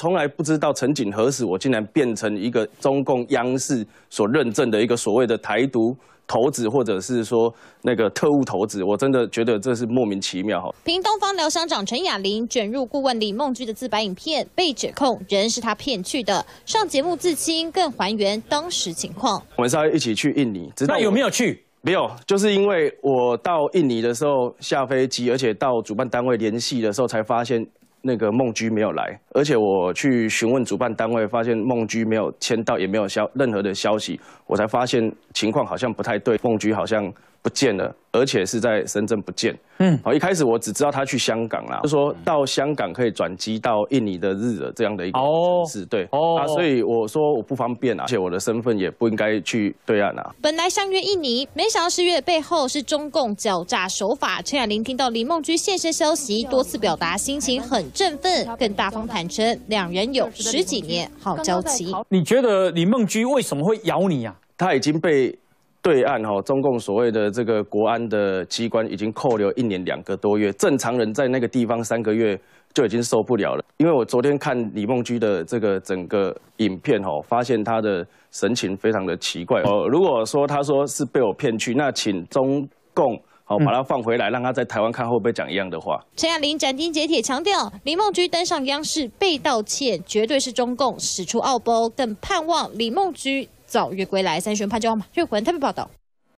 从来不知道曾景何时，我竟然变成一个中共央视所认证的一个所谓的台独头子，或者是说那个特务头子，我真的觉得这是莫名其妙。哈！凭东方疗伤长陈雅玲卷入顾问李梦菊的自白影片，被指控人是他骗去的。上节目自清更还原当时情况。我们是要一起去印尼，那有没有去？没有，就是因为我到印尼的时候下飞机，而且到主办单位联系的时候才发现。那个梦居没有来，而且我去询问主办单位，发现梦居没有签到，也没有消任何的消息，我才发现情况好像不太对，梦居好像不见了。而且是在深圳不见，嗯，好，一开始我只知道他去香港啦，就说到香港可以转机到印尼的日惹这样的一个城市，对，哦，啊，所以我说我不方便啊，而且我的身份也不应该去对岸啊。本来相约印尼，没想到十约背后是中共狡诈手法。陈雅玲听到李梦驹现身消息，多次表达心情很振奋，更大方坦诚两人有十几年好交情。你觉得李梦驹为什么会咬你呀？他已经被。对岸哈，中共所谓的这个国安的机关已经扣留一年两个多月，正常人在那个地方三个月就已经受不了了。因为我昨天看李梦菊的这个整个影片哈，发现她的神情非常的奇怪。哦，如果说他说是被我骗去，那请中共好把他放回来，让他在台湾看会不会讲一样的话。陈亚玲斩钉截铁强调，李梦菊登上央视被道歉，绝对是中共使出奥包，更盼望李梦菊。早月归来，三巡拍焦马瑞魂特别报道。